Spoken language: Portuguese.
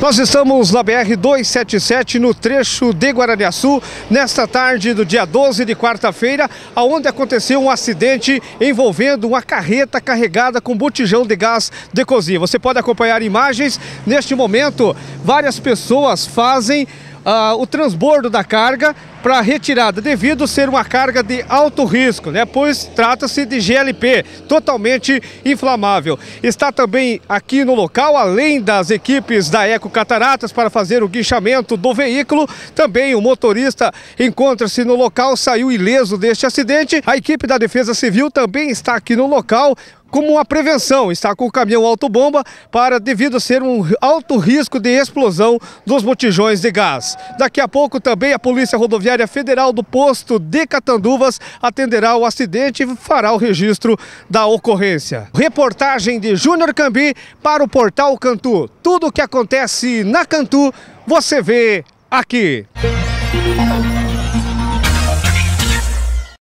Nós estamos na BR-277, no trecho de Guaraniaçu, nesta tarde do dia 12 de quarta-feira, onde aconteceu um acidente envolvendo uma carreta carregada com botijão de gás de cozinha. Você pode acompanhar imagens. Neste momento, várias pessoas fazem uh, o transbordo da carga para retirada, devido ser uma carga de alto risco, né? pois trata-se de GLP, totalmente inflamável. Está também aqui no local, além das equipes da Eco Cataratas para fazer o guichamento do veículo, também o motorista encontra-se no local, saiu ileso deste acidente. A equipe da Defesa Civil também está aqui no local, como uma prevenção, está com o caminhão autobomba para devido a ser um alto risco de explosão dos botijões de gás. Daqui a pouco também a Polícia Rodoviária rodoviária federal do posto de Catanduvas atenderá o acidente e fará o registro da ocorrência. Reportagem de Júnior Cambi para o portal Cantu. Tudo o que acontece na Cantu você vê aqui.